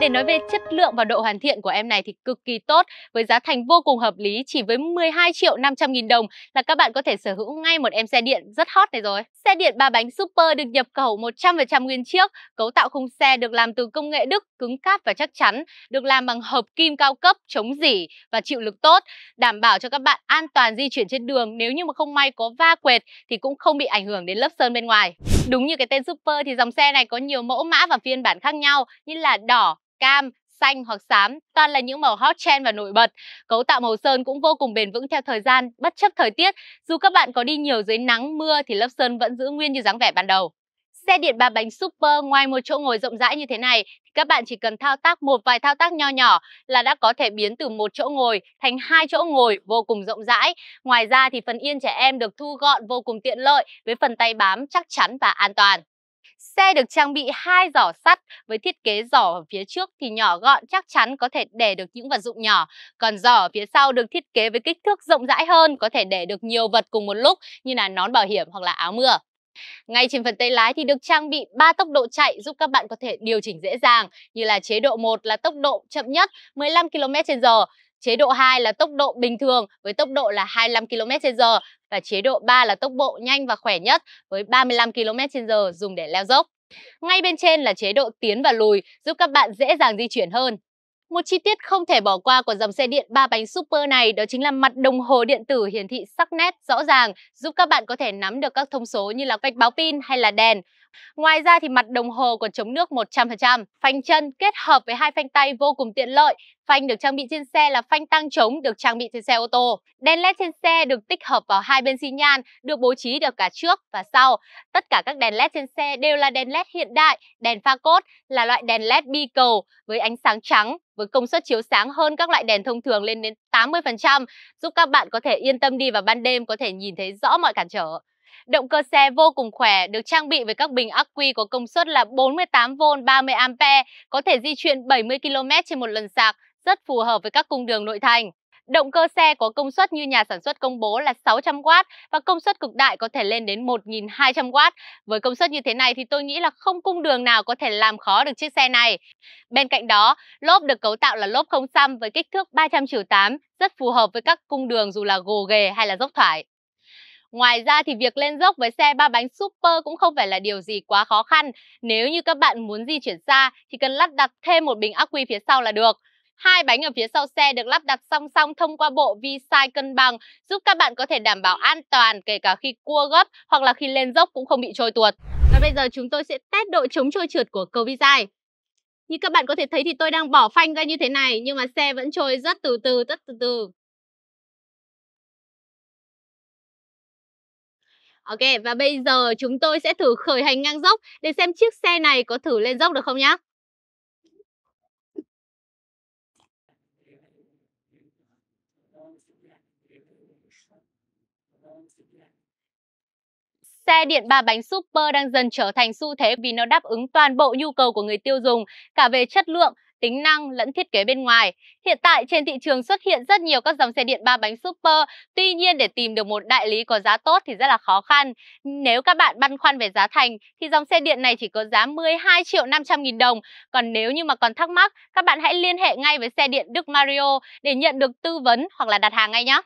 Để nói về chất lượng và độ hoàn thiện của em này thì cực kỳ tốt với giá thành vô cùng hợp lý chỉ với 12 triệu 500 nghìn đồng là các bạn có thể sở hữu ngay một em xe điện rất hot này rồi. Xe điện ba bánh Super được nhập khẩu 100% nguyên chiếc, cấu tạo khung xe được làm từ công nghệ Đức cứng cáp và chắc chắn, được làm bằng hợp kim cao cấp, chống dỉ và chịu lực tốt, đảm bảo cho các bạn an toàn di chuyển trên đường nếu như mà không may có va quệt thì cũng không bị ảnh hưởng đến lớp sơn bên ngoài. Đúng như cái tên Super thì dòng xe này có nhiều mẫu mã và phiên bản khác nhau như là đỏ, cam, xanh hoặc xám toàn là những màu hot trend và nổi bật. Cấu tạo màu sơn cũng vô cùng bền vững theo thời gian, bất chấp thời tiết. Dù các bạn có đi nhiều dưới nắng, mưa thì lớp sơn vẫn giữ nguyên như dáng vẻ ban đầu. Xe điện ba bánh Super ngoài một chỗ ngồi rộng rãi như thế này các bạn chỉ cần thao tác một vài thao tác nho nhỏ là đã có thể biến từ một chỗ ngồi thành hai chỗ ngồi vô cùng rộng rãi. Ngoài ra thì phần yên trẻ em được thu gọn vô cùng tiện lợi với phần tay bám chắc chắn và an toàn. Xe được trang bị hai giỏ sắt với thiết kế giỏ ở phía trước thì nhỏ gọn chắc chắn có thể để được những vật dụng nhỏ. Còn giỏ ở phía sau được thiết kế với kích thước rộng rãi hơn, có thể để được nhiều vật cùng một lúc như là nón bảo hiểm hoặc là áo mưa. Ngay trên phần tay lái thì được trang bị 3 tốc độ chạy giúp các bạn có thể điều chỉnh dễ dàng như là chế độ 1 là tốc độ chậm nhất 15 km h Chế độ 2 là tốc độ bình thường với tốc độ là 25 km/h và chế độ 3 là tốc độ nhanh và khỏe nhất với 35 km/h dùng để leo dốc. Ngay bên trên là chế độ tiến và lùi giúp các bạn dễ dàng di chuyển hơn. Một chi tiết không thể bỏ qua của dòng xe điện 3 bánh Super này đó chính là mặt đồng hồ điện tử hiển thị sắc nét rõ ràng giúp các bạn có thể nắm được các thông số như là vạch báo pin hay là đèn. Ngoài ra thì mặt đồng hồ còn chống nước 100%, phanh chân kết hợp với hai phanh tay vô cùng tiện lợi Phanh được trang bị trên xe là phanh tăng chống được trang bị trên xe ô tô. Đèn led trên xe được tích hợp vào hai bên xi nhan, được bố trí được cả trước và sau. Tất cả các đèn led trên xe đều là đèn led hiện đại. Đèn pha cốt là loại đèn led bi cầu với ánh sáng trắng với công suất chiếu sáng hơn các loại đèn thông thường lên đến 80%, giúp các bạn có thể yên tâm đi vào ban đêm có thể nhìn thấy rõ mọi cản trở. Động cơ xe vô cùng khỏe, được trang bị với các bình ắc quy có công suất là 48V 30A, có thể di chuyển 70km trên một lần sạc rất phù hợp với các cung đường nội thành. Động cơ xe có công suất như nhà sản xuất công bố là 600W và công suất cực đại có thể lên đến 1.200W. Với công suất như thế này thì tôi nghĩ là không cung đường nào có thể làm khó được chiếc xe này. Bên cạnh đó, lốp được cấu tạo là lốp không xăm với kích thước 300-8, rất phù hợp với các cung đường dù là gồ ghề hay là dốc thoải. Ngoài ra thì việc lên dốc với xe ba bánh super cũng không phải là điều gì quá khó khăn. Nếu như các bạn muốn di chuyển xa thì cần lắp đặt thêm một bình ắc quy phía sau là được. Hai bánh ở phía sau xe được lắp đặt song song thông qua bộ vi sai cân bằng, giúp các bạn có thể đảm bảo an toàn kể cả khi cua gấp hoặc là khi lên dốc cũng không bị trôi tuột. Và bây giờ chúng tôi sẽ test độ chống trôi trượt của cầu vi sai. Như các bạn có thể thấy thì tôi đang bỏ phanh ra như thế này nhưng mà xe vẫn trôi rất từ từ, rất từ từ. Ok, và bây giờ chúng tôi sẽ thử khởi hành ngang dốc để xem chiếc xe này có thử lên dốc được không nhé. Xe điện ba bánh super đang dần trở thành xu thế vì nó đáp ứng toàn bộ nhu cầu của người tiêu dùng, cả về chất lượng, tính năng lẫn thiết kế bên ngoài. Hiện tại trên thị trường xuất hiện rất nhiều các dòng xe điện ba bánh super, tuy nhiên để tìm được một đại lý có giá tốt thì rất là khó khăn. Nếu các bạn băn khoăn về giá thành thì dòng xe điện này chỉ có giá 12 triệu 500 nghìn đồng. Còn nếu như mà còn thắc mắc, các bạn hãy liên hệ ngay với xe điện Đức Mario để nhận được tư vấn hoặc là đặt hàng ngay nhé.